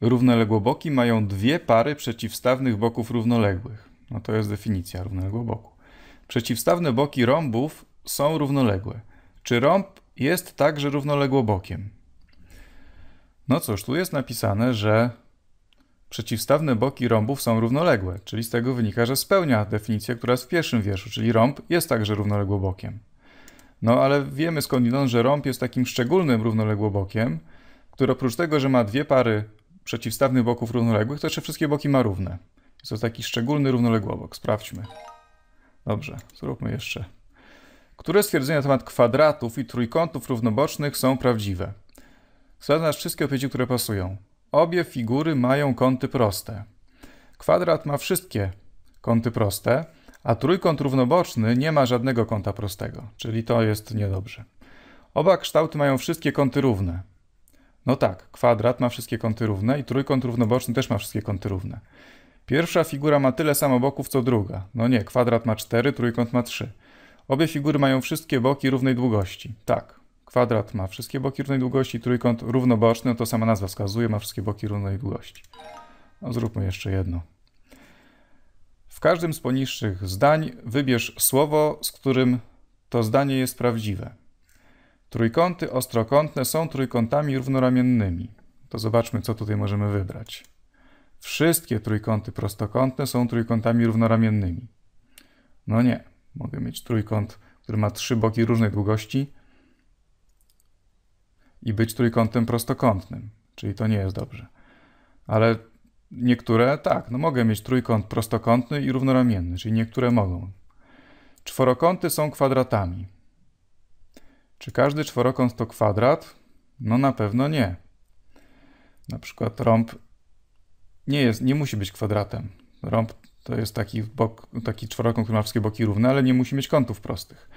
Równoległoboki mają dwie pary przeciwstawnych boków równoległych. No to jest definicja równoległoboku. Przeciwstawne boki rąbów są równoległe. Czy rąb jest także równoległobokiem? No cóż, tu jest napisane, że przeciwstawne boki rąbów są równoległe, czyli z tego wynika, że spełnia definicję, która jest w pierwszym wierszu, czyli rąb jest także równoległobokiem. No ale wiemy skądinąd, że rąb jest takim szczególnym równoległobokiem, który oprócz tego, że ma dwie pary przeciwstawnych boków równoległych, to jeszcze wszystkie boki ma równe. Jest to taki szczególny równoległobok. Sprawdźmy. Dobrze, zróbmy jeszcze. Które stwierdzenia na temat kwadratów i trójkątów równobocznych są prawdziwe? Sprawdzasz wszystkie opcje, które pasują. Obie figury mają kąty proste. Kwadrat ma wszystkie kąty proste, a trójkąt równoboczny nie ma żadnego kąta prostego, czyli to jest niedobrze. Oba kształty mają wszystkie kąty równe. No tak, kwadrat ma wszystkie kąty równe i trójkąt równoboczny też ma wszystkie kąty równe. Pierwsza figura ma tyle samo boków co druga. No nie, kwadrat ma 4, trójkąt ma 3. Obie figury mają wszystkie boki równej długości. Tak, kwadrat ma wszystkie boki równej długości, trójkąt równoboczny, no to sama nazwa wskazuje, ma wszystkie boki równej długości. No zróbmy jeszcze jedno. W każdym z poniższych zdań wybierz słowo, z którym to zdanie jest prawdziwe. Trójkąty ostrokątne są trójkątami równoramiennymi. To zobaczmy, co tutaj możemy wybrać. Wszystkie trójkąty prostokątne są trójkątami równoramiennymi. No nie, mogę mieć trójkąt, który ma trzy boki różnej długości i być trójkątem prostokątnym, czyli to nie jest dobrze. Ale niektóre tak, no mogę mieć trójkąt prostokątny i równoramienny, czyli niektóre mogą. Czworokąty są kwadratami. Czy każdy czworokąt to kwadrat? No na pewno nie. Na przykład rąb nie, jest, nie musi być kwadratem. Rąb to jest taki, bok, taki czworokąt, który ma wszystkie boki równe, ale nie musi mieć kątów prostych.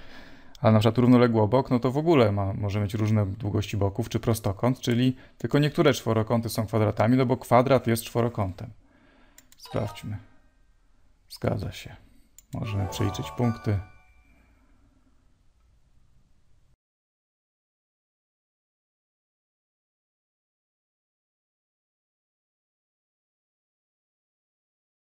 A na przykład równoległy obok, no to w ogóle ma, może mieć różne długości boków, czy prostokąt, czyli tylko niektóre czworokąty są kwadratami, no bo kwadrat jest czworokątem. Sprawdźmy. Zgadza się. Możemy przeliczyć punkty.